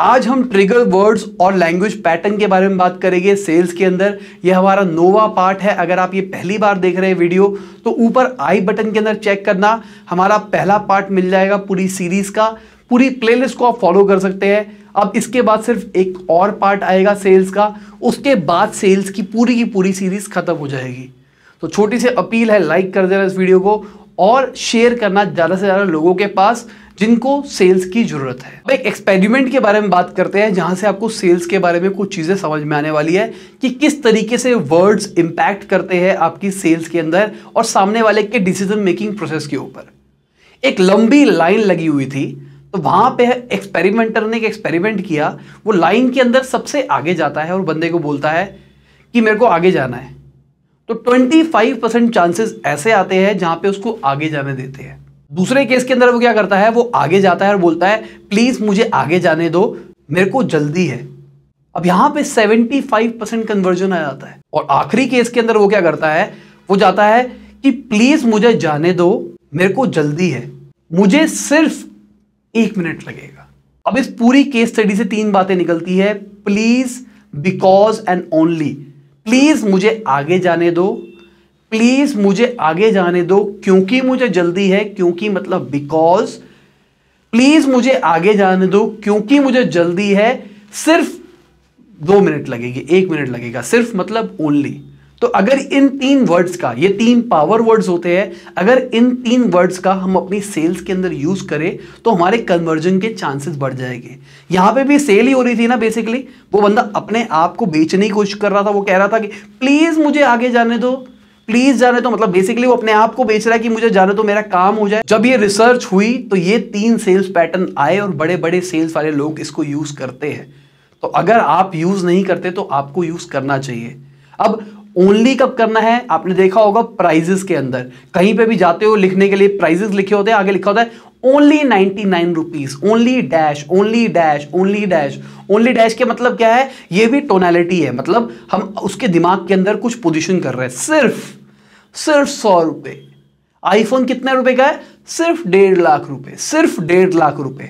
आज हम trigger words और लैंग्वेज पैटर्न के बारे में बात करेंगे सेल्स के अंदर ये हमारा नोवा पार्ट है अगर आप ये पहली बार देख रहे हैं वीडियो तो ऊपर आई बटन के अंदर चेक करना हमारा पहला पार्ट मिल जाएगा पूरी सीरीज का पूरी प्लेलिस्ट को आप फॉलो कर सकते हैं अब इसके बाद सिर्फ एक और पार्ट आएगा सेल्स का उसके बाद सेल्स की पूरी की पूरी सीरीज खत्म हो जाएगी तो छोटी सी अपील है लाइक कर देना इस वीडियो को और शेयर करना ज़्यादा से ज़्यादा लोगों के पास जिनको सेल्स की जरूरत है अब एक एक्सपेरिमेंट के बारे में बात करते हैं जहां से आपको सेल्स के बारे में कुछ चीजें समझ में आने वाली है कि किस तरीके से वर्ड्स इंपैक्ट करते हैं आपकी सेल्स के अंदर और सामने वाले के डिसीजन मेकिंग प्रोसेस के ऊपर एक लंबी लाइन लगी हुई थी तो वहां पे एक्सपेरिमेंटर ने एक एक्सपेरिमेंट किया वो लाइन के अंदर सबसे आगे जाता है और बंदे को बोलता है कि मेरे को आगे जाना है तो 25 परसेंट चांसेस ऐसे आते हैं जहां पे उसको आगे जाने देते हैं दूसरे केस के अंदर वो क्या करता है वो आगे जाता है और बोलता है प्लीज मुझे आगे जाने दो मेरे को जल्दी है अब यहां पे 75 परसेंट कन्वर्जन आ जाता है और आखिरी केस के अंदर वो क्या करता है वो जाता है कि प्लीज मुझे जाने दो मेरे को जल्दी है मुझे सिर्फ एक मिनट लगेगा अब इस पूरी केस स्टडी से तीन बातें निकलती है please because and only please मुझे आगे जाने दो प्लीज मुझे आगे जाने दो क्योंकि मुझे जल्दी है क्योंकि मतलब बिकॉज प्लीज मुझे आगे जाने दो क्योंकि मुझे जल्दी है सिर्फ दो मिनट लगेगी एक मिनट लगेगा सिर्फ मतलब ओनली तो अगर इन तीन वर्ड्स का ये तीन पावर वर्ड्स होते हैं अगर इन तीन वर्ड्स का हम अपनी सेल्स के अंदर यूज करें तो हमारे कन्वर्जन के चांसेस बढ़ जाएंगे यहां पे भी सेल ही हो रही थी ना बेसिकली वो बंदा अपने आप को बेचने की कोशिश कर रहा था वो कह रहा था कि प्लीज मुझे आगे जाने दो प्लीज जाने तो मतलब बेसिकली वो अपने आप को बेच रहा है कि मुझे जाने तो मेरा काम हो जाए जब ये रिसर्च हुई तो ये तीन सेल्स पैटर्न आए और बड़े बड़े सेल्स वाले लोग इसको यूज करते हैं तो अगर आप यूज नहीं करते तो आपको यूज करना चाहिए अब ओनली कब करना है आपने देखा होगा प्राइजेस के अंदर कहीं पे भी जाते हो लिखने के लिए प्राइजेस लिखे होते हैं आगे लिखा होता है only ninety nine rupees only dash only dash only dash only dash के मतलब क्या है ये भी टोनैलिटी है मतलब हम उसके दिमाग के अंदर कुछ पोजिशन कर रहे हैं सिर्फ सिर्फ सौ रुपये आईफोन कितने रुपए का है सिर्फ डेढ़ लाख रुपए सिर्फ डेढ़ लाख रुपए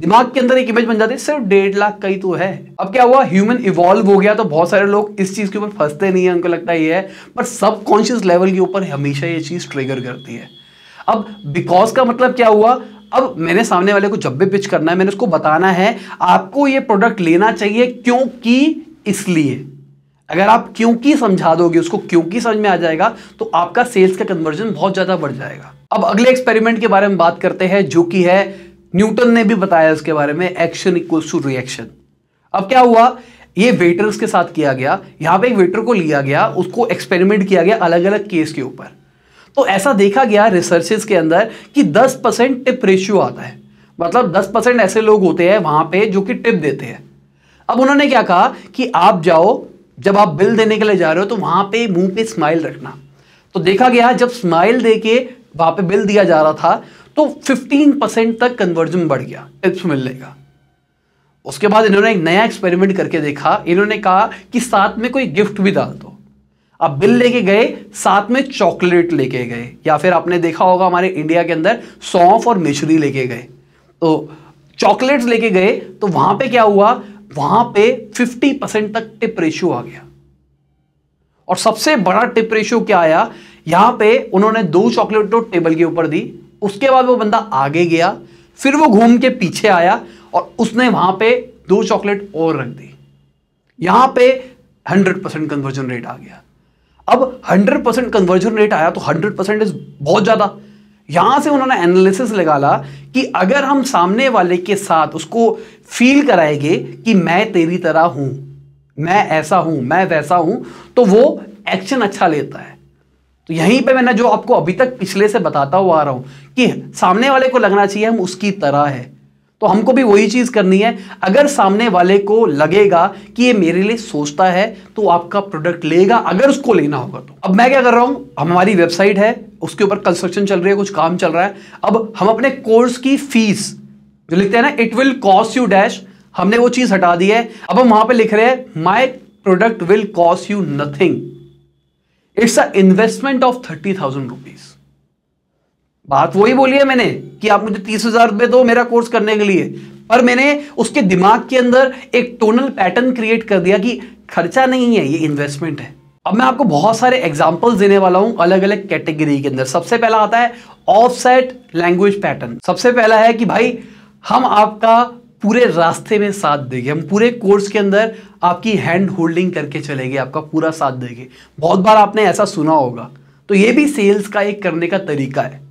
दिमाग के अंदर एक इमेज बन जाती है सिर्फ डेढ़ लाख का ही तो है अब क्या हुआ ह्यूमन इवॉल्व हो गया तो बहुत सारे लोग इस चीज़ के ऊपर फंसते नहीं है उनको लगता ये है पर सबकॉन्शियस लेवल के ऊपर हमेशा ये चीज़ ट्रिगर करती है अब बिकॉज का मतलब क्या हुआ अब मैंने सामने वाले को जब भी पिच करना है मैंने उसको बताना है आपको ये प्रोडक्ट लेना चाहिए क्योंकि इसलिए अगर आप क्योंकि समझा दोगे उसको क्योंकि समझ में आ जाएगा तो आपका सेल्स का कन्वर्जन बहुत ज़्यादा बढ़ जाएगा अब अगले एक्सपेरिमेंट के बारे में बात करते हैं जो कि है न्यूटन ने भी बताया उसके बारे में एक्शन इक्वल्स टू रिएक्शन अब क्या हुआ ये वेटर्स के साथ किया गया यहां पे एक वेटर को लिया गया उसको एक्सपेरिमेंट किया गया अलग अलग केस के ऊपर तो ऐसा देखा गया रिसर्चेस के अंदर कि 10 परसेंट टिप रेशियो आता है मतलब 10 परसेंट ऐसे लोग होते हैं वहां पे जो कि टिप देते हैं अब उन्होंने क्या कहा कि आप जाओ जब आप बिल देने के लिए जा रहे हो तो वहां पे मुंह पे स्माइल रखना तो देखा गया जब स्माइल दे के वहां पे बिल दिया जा रहा था तो 15 परसेंट तक कन्वर्जन बढ़ गया टिप्स मिलने का उसके बाद इन्होंने एक नया एक्सपेरिमेंट करके देखा इन्होंने कहा कि साथ में कोई गिफ्ट भी डाल दो आप बिल लेके गए साथ में चॉकलेट लेके गए या फिर आपने देखा होगा हमारे इंडिया के अंदर सौंफ और मिश्री लेके गए तो चॉकलेट्स लेके गए तो वहां पे क्या हुआ वहां पे 50 परसेंट तक टिप रेशियो आ गया और सबसे बड़ा टिप रेशियो क्या आया यहां पे उन्होंने दो चॉकलेट तो टेबल के ऊपर दी उसके बाद वो बंदा आगे गया फिर वो घूम के पीछे आया और उसने वहां पे दो चॉकलेट और रख दी यहां पे 100 परसेंट कन्वर्जन रेट आ गया अब 100 परसेंट कन्वर्जन रेट आया तो 100 परसेंट बहुत ज्यादा यहां से उन्होंने एनालिसिस निकाला कि अगर हम सामने वाले के साथ उसको फील कराएंगे कि मैं तेरी तरह हूं मैं ऐसा हूं मैं वैसा हूं तो वो एक्शन अच्छा लेता है तो यहीं पे मैंने जो आपको अभी तक पिछले से बताता हुआ आ रहा हूं कि सामने वाले को लगना चाहिए हम उसकी तरह है तो हमको भी वही चीज़ करनी है अगर सामने वाले को लगेगा कि ये मेरे लिए सोचता है तो आपका प्रोडक्ट लेगा अगर उसको लेना होगा तो अब मैं क्या कर रहा हूं हमारी वेबसाइट है उसके ऊपर कंस्ट्रक्शन चल रही है कुछ काम चल रहा है अब हम अपने कोर्स की फीस जो लिखते हैं ना it will cost you dash हमने वो चीज़ हटा दी है अब हम वहां पर लिख रहे हैं my product will cost you nothing it's a investment of thirty thousand rupees बात वही बोली है मैंने कि आप मुझे तीस हजार रुपए दो मेरा कोर्स करने के लिए पर मैंने उसके दिमाग के अंदर एक टोनल पैटर्न क्रिएट कर दिया कि खर्चा नहीं है ये इन्वेस्टमेंट है अब मैं आपको बहुत सारे एग्जाम्पल देने वाला हूं अलग अलग कैटेगरी के अंदर सबसे पहला आता है ऑफसेट लैंग्वेज पैटर्न सबसे पहला है कि भाई हम आपका पूरे रास्ते में साथ देंगे हम पूरे कोर्स के अंदर आपकी हैंड होल्डिंग करके चलेंगे आपका पूरा साथ देंगे बहुत बार आपने ऐसा सुना होगा तो ये भी सेल्स का एक करने का तरीका है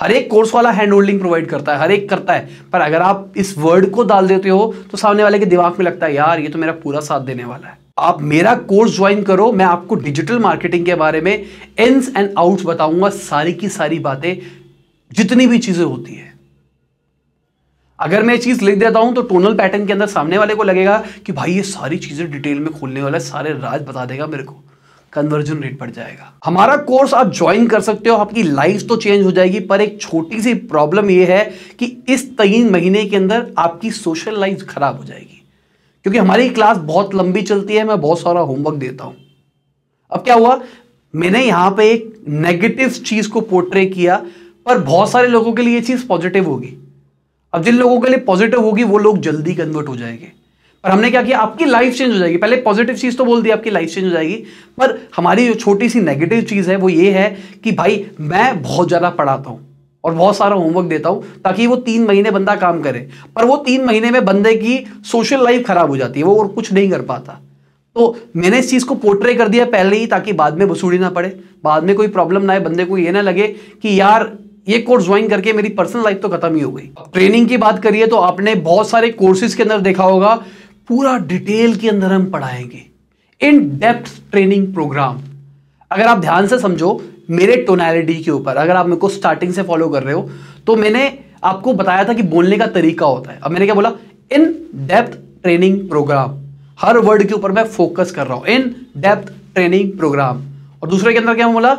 हर एक कोर्स वाला हैंड होल्डिंग प्रोवाइड करता है हर एक करता है पर अगर आप इस वर्ड को डाल देते हो तो सामने वाले के दिमाग में लगता है यार ये तो मेरा पूरा साथ देने वाला है आप मेरा कोर्स ज्वाइन करो मैं आपको डिजिटल मार्केटिंग के बारे में एंस एंड आउट्स बताऊंगा सारी की सारी बातें जितनी भी चीजें होती है अगर मैं चीज लिख देता हूं तो टोनल पैटर्न के अंदर सामने वाले को लगेगा कि भाई ये सारी चीजें डिटेल में खोलने वाला है सारे राज बता देगा मेरे को कन्वर्जन रेट बढ़ जाएगा हमारा कोर्स आप ज्वाइन कर सकते हो आपकी लाइफ तो चेंज हो जाएगी पर एक छोटी सी प्रॉब्लम यह है कि इस तीन महीने के अंदर आपकी सोशल लाइफ खराब हो जाएगी क्योंकि हमारी क्लास बहुत लंबी चलती है मैं बहुत सारा होमवर्क देता हूं अब क्या हुआ मैंने यहां पे एक नेगेटिव चीज को पोर्ट्रे किया पर बहुत सारे लोगों के लिए ये चीज पॉजिटिव होगी अब जिन लोगों के लिए पॉजिटिव होगी वो लोग जल्दी कन्वर्ट हो जाएंगे और हमने क्या किया आपकी लाइफ चेंज हो जाएगी पहले पॉजिटिव चीज़ तो बोल दी आपकी लाइफ चेंज हो जाएगी पर हमारी जो छोटी सी नेगेटिव चीज़ है वो ये है कि भाई मैं बहुत ज़्यादा पढ़ाता हूं और बहुत सारा होमवर्क देता हूं ताकि वो तीन महीने बंदा काम करे पर वो तीन महीने में बंदे की सोशल लाइफ खराब हो जाती है वो और कुछ नहीं कर पाता तो मैंने इस चीज़ को पोर्ट्रे कर दिया पहले ही ताकि बाद में वसूली ना पड़े बाद में कोई प्रॉब्लम ना आए बंदे को ये ना लगे कि यार ये कोर्स ज्वाइन करके मेरी पर्सनल लाइफ तो खत्म ही हो गई ट्रेनिंग की बात करिए तो आपने बहुत सारे कोर्सेज के अंदर देखा होगा पूरा डिटेल के अंदर हम पढ़ाएंगे इन डेप्थ ट्रेनिंग प्रोग्राम अगर आप ध्यान से समझो मेरे टोनैलिटी के ऊपर अगर आप मेरे को स्टार्टिंग से फॉलो कर रहे हो तो मैंने आपको बताया था कि बोलने का तरीका होता है अब मैंने क्या बोला इन डेप्थ ट्रेनिंग प्रोग्राम हर वर्ड के ऊपर मैं फोकस कर रहा हूं इन डेप्थ ट्रेनिंग प्रोग्राम और दूसरे के अंदर क्या बोला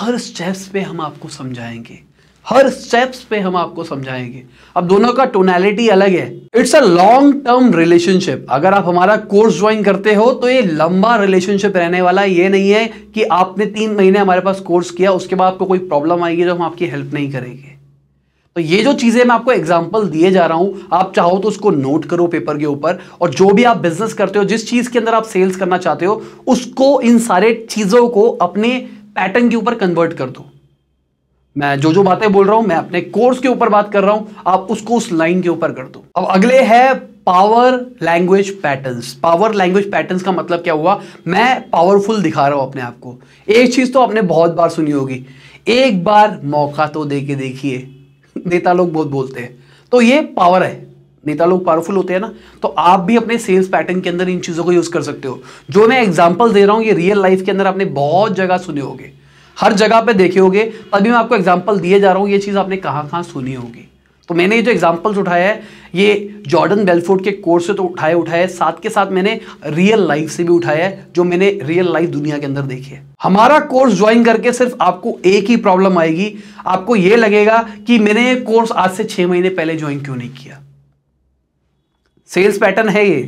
हर स्टेप्स पे हम आपको समझाएंगे हर स्टेप्स पे हम आपको समझाएंगे अब दोनों का टोनैलिटी अलग है it's a long term relationship अगर आप हमारा कोर्स ज्वाइन करते हो तो ये लंबा रिलेशनशिप रहने वाला ये नहीं है कि आपने तीन महीने हमारे पास कोर्स किया उसके बाद आपको कोई प्रॉब्लम आएगी जो हम आपकी हेल्प नहीं करेंगे तो ये जो चीज़ें मैं आपको एग्जाम्पल दिए जा रहा हूं आप चाहो तो उसको नोट करो पेपर के ऊपर और जो भी आप बिजनेस करते हो जिस चीज़ के अंदर आप सेल्स करना चाहते हो उसको इन सारे चीज़ों को अपने पैटर्न के ऊपर कन्वर्ट कर दो मैं जो जो बातें बोल रहा हूं मैं अपने कोर्स के ऊपर बात कर रहा हूं आप उसको उस लाइन के ऊपर कर दो अब अगले है power language patterns power language patterns का मतलब क्या हुआ मैं पावरफुल दिखा रहा हूं अपने आप को एक चीज तो आपने बहुत बार सुनी होगी एक बार मौका तो दे के देखिए नेता लोग बहुत बोलते हैं तो ये पावर है नेता लोग पावरफुल होते हैं ना तो आप भी अपने सेल्स पैटर्न के अंदर इन चीज़ों को यूज़ कर सकते हो जो मैं एग्जाम्पल दे रहा हूँ ये रियल लाइफ के अंदर आपने बहुत जगह सुने होंगे हर जगह पे देखे होंगे तभी मैं आपको एग्जाम्पल दिए जा रहा हूँ ये चीज़ आपने कहाँ कहाँ सुनी होगी तो मैंने ये जो एग्जाम्पल्स उठाया है ये जॉर्डन बेलफोर्ड के कोर्स से तो उठाए उठाए साथ के साथ मैंने रियल लाइफ से भी उठाया है जो मैंने रियल लाइफ दुनिया के अंदर देखी है हमारा कोर्स ज्वाइन करके सिर्फ आपको एक ही प्रॉब्लम आएगी आपको ये लगेगा कि मैंने ये कोर्स आज से छः महीने पहले ज्वाइन क्यों नहीं किया सेल्स पैटर्न है ये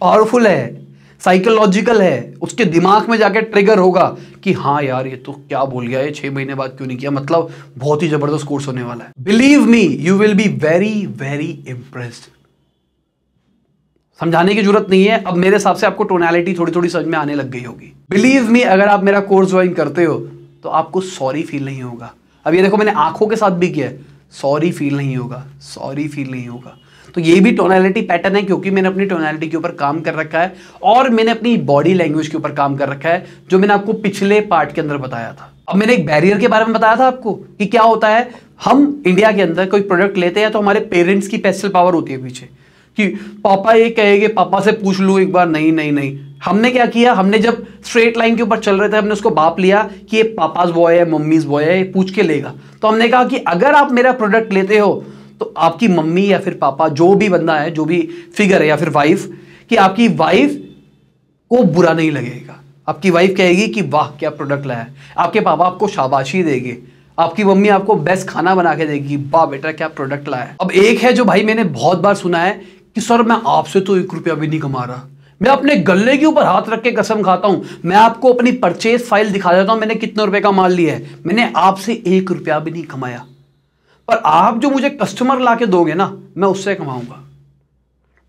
पावरफुल है साइकोलॉजिकल है उसके दिमाग में जाके ट्रिगर होगा कि हाँ यार ये तो क्या बोल गया ये छह महीने बाद क्यों नहीं किया मतलब बहुत ही ज़बरदस्त कोर्स होने वाला है believe me you will be very very impress समझाने की जरूरत नहीं है अब मेरे हिसाब से आपको टोनैलिटी थोड़ी थोड़ी समझ में आने लग गई होगी बिलीव मी अगर आप मेरा कोर्स ज्वाइन करते हो तो आपको सॉरी फील नहीं होगा अब ये देखो मैंने आंखों के साथ भी किया है सॉरी फील नहीं होगा सॉरी फील नहीं होगा तो ये भी टोनालिटी पैटर्न है क्योंकि मैंने अपनी टोनालिटी के ऊपर काम कर रखा है और मैंने अपनी बॉडी लैंग्वेज के ऊपर काम कर रखा है जो मैंने आपको पिछले पार्ट के अंदर बताया था अब मैंने एक बैरियर के बारे में बताया था आपको कि क्या होता है हम इंडिया के अंदर कोई प्रोडक्ट लेते हैं तो हमारे पेरेंट्स की पेस्टल पावर होती है पीछे कि पापा ये कहेंगे पापा से पूछ लूँ एक बार नहीं नहीं नहीं हमने क्या किया हमने जब स्ट्रेट लाइन के ऊपर चल रहे थे हमने उसको बाप लिया कि ये पापाज बॉय है मम्मीज बॉय है पूछ के लेगा तो हमने कहा कि अगर आप मेरा प्रोडक्ट लेते हो तो आपकी मम्मी या फिर पापा जो भी बंदा है जो भी फिगर है या फिर वाइफ कि आपकी वाइफ को बुरा नहीं लगेगा आपकी वाइफ कहेगी कि वाह क्या प्रोडक्ट लाया आपके पापा आपको शाबाशी देंगे आपकी मम्मी आपको बेस्ट खाना बना के देगी वाह बेटा क्या प्रोडक्ट लाया अब एक है जो भाई मैंने बहुत बार सुना है कि सर मैं आपसे तो एक रुपया भी नहीं कमा रहा मैं अपने गले के ऊपर हाथ रख के कसम खाता हूं मैं आपको अपनी परचेज फाइल दिखा देता हूँ मैंने कितने रुपए का माल लिया है मैंने आपसे एक रुपया भी नहीं कमाया पर आप जो मुझे कस्टमर ला के दोगे ना मैं उससे कमाऊंगा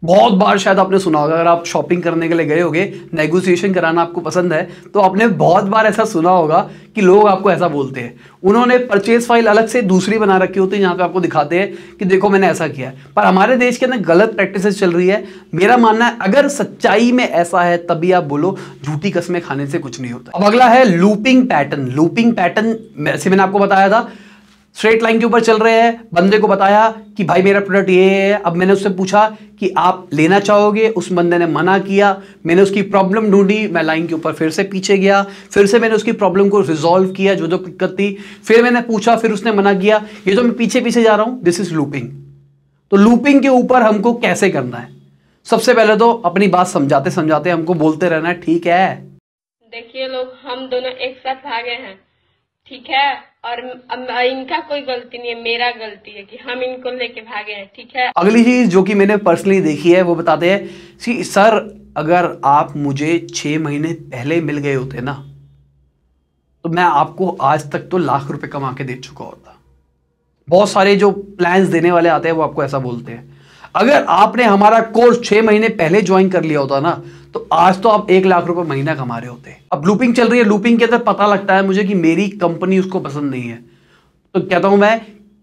बहुत बार शायद आपने सुना होगा अगर आप शॉपिंग करने के लिए गए होगे नेगोशिएशन कराना आपको पसंद है तो आपने बहुत बार ऐसा सुना होगा कि लोग आपको ऐसा बोलते हैं उन्होंने परचेज फाइल अलग से दूसरी बना रखी होती है जहाँ पे आपको दिखाते हैं कि देखो मैंने ऐसा किया है पर हमारे देश के अंदर गलत प्रैक्टिस चल रही है मेरा मानना है अगर सच्चाई में ऐसा है तभी आप बोलो झूठी कस्में खाने से कुछ नहीं होता अब अगला है लूपिंग पैटर्न लूपिंग पैटर्न जैसे मैंने आपको बताया था स्ट्रेट लाइन के ऊपर चल रहे हैं बंदे को बताया कि भाई मेरा प्रोडक्ट ये है अब मैंने उससे पूछा कि आप लेना चाहोगे उस बंदे ने मना किया मैंने उसकी प्रॉब्लम ढूंढी मैं लाइन के ऊपर फिर से पीछे गया फिर से मैंने उसकी प्रॉब्लम को रिजॉल्व किया जो जो दिक्कत थी फिर मैंने पूछा फिर उसने मना किया ये जो मैं पीछे पीछे जा रहा हूँ दिस इज लूपिंग तो लूपिंग के ऊपर हमको कैसे करना है सबसे पहले तो अपनी बात समझाते समझाते हमको बोलते रहना ठीक है देखिए लोग हम दोनों एक साथ गए हैं ठीक है और इनका कोई गलती नहीं है मेरा गलती है कि हम इनको लेके भागे हैं ठीक है अगली चीज जो कि मैंने पर्सनली देखी है वो बताते हैं कि सर अगर आप मुझे छः महीने पहले मिल गए होते ना तो मैं आपको आज तक तो लाख रुपए कमा के दे चुका होता बहुत सारे जो प्लान देने वाले आते हैं वो आपको ऐसा बोलते हैं अगर आपने हमारा कोर्स छह महीने पहले ज्वाइन कर लिया होता ना तो आज तो आप एक लाख रुपए महीना कमा रहे होते अब लूपिंग चल रही है लूपिंग के अंदर पता लगता है मुझे कि मेरी कंपनी उसको पसंद नहीं है तो कहता हूं मैं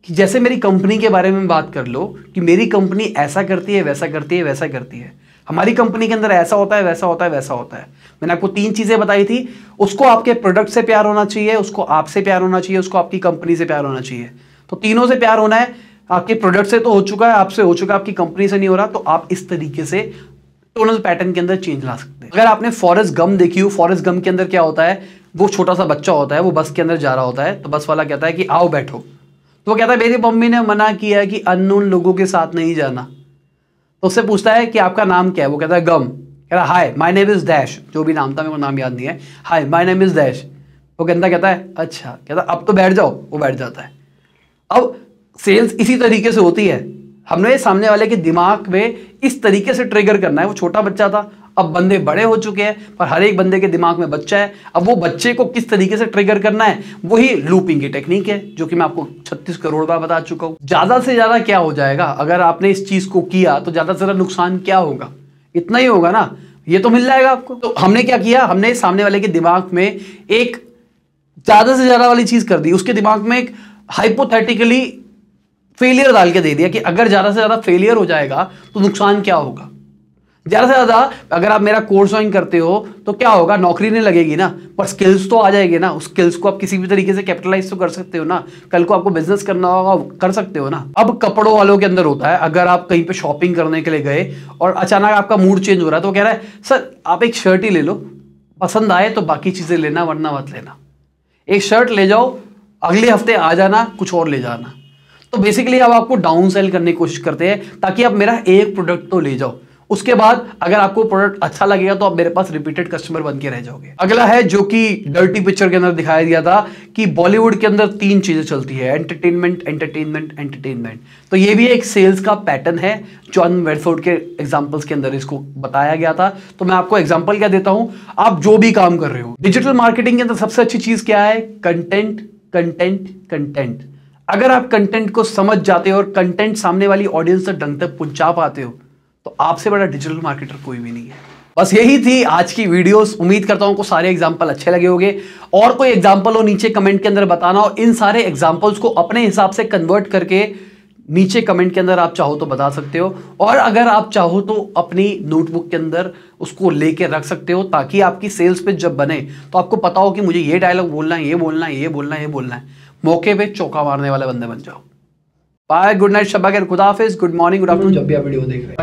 कि जैसे मेरी कंपनी के बारे में बात कर लो कि मेरी कंपनी ऐसा करती है वैसा करती है वैसा करती है हमारी कंपनी के अंदर ऐसा होता है वैसा होता है वैसा होता है मैंने आपको तीन चीज़ें बताई थी उसको आपके प्रोडक्ट से प्यार होना चाहिए उसको आपसे प्यार होना चाहिए उसको आपकी कंपनी से प्यार होना चाहिए तो तीनों से प्यार होना है आपके प्रोडक्ट से तो हो चुका है आपसे हो चुका है आपकी कंपनी से नहीं हो रहा तो आप इस तरीके से टोनल पैटर्न के अंदर चेंज ला सकते हैं अगर आपने फॉरेस्ट गम देखी हो फॉरेस्ट गम के अंदर क्या होता है वो छोटा सा बच्चा होता है वो बस के अंदर जा रहा होता है तो बस वाला कहता है कि आओ बैठो तो वो कहता है मेरी मम्मी ने मना किया है कि अननोन लोगों के साथ नहीं जाना तो उससे पूछता है कि आपका नाम क्या है वो कहता है गम कह रहा hi my name is dash जो भी नाम था मेरे को नाम याद नहीं है hi my name is dash वो कहता कहता है अच्छा कहता अब तो बैठ जाओ वो बैठ जाता है अब सेल्स इसी तरीके से होती है हमने सामने वाले के दिमाग में इस तरीके से ट्रिगर करना है वो छोटा बच्चा था अब बंदे बड़े हो चुके हैं पर हर एक बंदे के दिमाग में बच्चा है अब वो बच्चे को किस तरीके से ट्रिगर करना है वही लूपिंग की टेक्निक है जो कि मैं आपको 36 करोड़ बार बता चुका हूं ज़्यादा से ज़्यादा क्या हो जाएगा अगर आपने इस चीज़ को किया तो ज़्यादा से ज़्यादा नुकसान क्या होगा इतना ही होगा ना ये तो मिल जाएगा आपको तो हमने क्या किया हमने सामने वाले के दिमाग में एक ज़्यादा से ज़्यादा वाली चीज़ कर दी उसके दिमाग में एक हाइपोथेटिकली फेलियर डाल के दे दिया कि अगर ज़्यादा से ज़्यादा फेलियर हो जाएगा तो नुकसान क्या होगा ज़्यादा से ज़्यादा अगर आप मेरा कोर्स ज्वाइन करते हो तो क्या होगा नौकरी नहीं लगेगी ना पर स्किल्स तो आ जाएगी ना उस स्किल्स को आप किसी भी तरीके से कैपिटलाइज तो कर सकते हो ना कल को आपको बिजनेस करना होगा कर सकते हो ना अब कपड़ों वालों के अंदर होता है अगर आप कहीं पे शॉपिंग करने के लिए गए और अचानक आपका मूड चेंज हो रहा है तो कह रहा है सर आप एक शर्ट ही ले लो पसंद आए तो बाकी चीज़ें लेना वरना मत लेना एक शर्ट ले जाओ अगले हफ्ते आ जाना कुछ और ले जाना तो बेसिकली अब आपको डाउन सेल करने की कोशिश करते हैं ताकि आप मेरा एक प्रोडक्ट तो ले जाओ उसके बाद अगर आपको प्रोडक्ट अच्छा लगेगा तो आप मेरे पास रिपीटेड कस्टमर बन के रह जाओगे अगला है जो कि डर्टी पिक्चर के अंदर दिखाया गया था कि बॉलीवुड के अंदर तीन चीजें चलती है एंटरटेनमेंट एंटरटेनमेंट एंटरटेनमेंट तो ये भी एक सेल्स का पैटर्न है जॉन वेडफोर्ड के एग्जाम्पल्स के अंदर इसको बताया गया था तो मैं आपको एग्जाम्पल क्या देता हूं आप जो भी काम कर रहे हो डिजिटल मार्केटिंग के अंदर सबसे अच्छी चीज क्या है कंटेंट कंटेंट कंटेंट अगर आप कंटेंट को समझ जाते हो और कंटेंट सामने वाली ऑडियंस तक ढंग तक पहुंचा पाते हो तो आपसे बड़ा डिजिटल मार्केटर कोई भी नहीं है बस यही थी आज की वीडियोस उम्मीद करता हूं को सारे एग्जांपल अच्छे लगे होंगे और कोई एग्जांपल हो नीचे कमेंट के अंदर बताना और इन सारे एग्जांपल्स को अपने हिसाब से कन्वर्ट करके नीचे कमेंट के अंदर आप चाहो तो बता सकते हो और अगर आप चाहो तो अपनी नोटबुक के अंदर उसको लेके रख सकते हो ताकि आपकी सेल्स पे जब बने तो आपको पता हो कि मुझे ये डायलॉग बोलना है ये बोलना है ये बोलना है ये बोलना है मौके पे चौका मारने वाले बंदे बन जाओ बाय गुड नाइट शबा खैर खुदाफिज गुड मॉर्निंग गुड आफ्टरनून जब भी आप वीडियो देख रहे हैं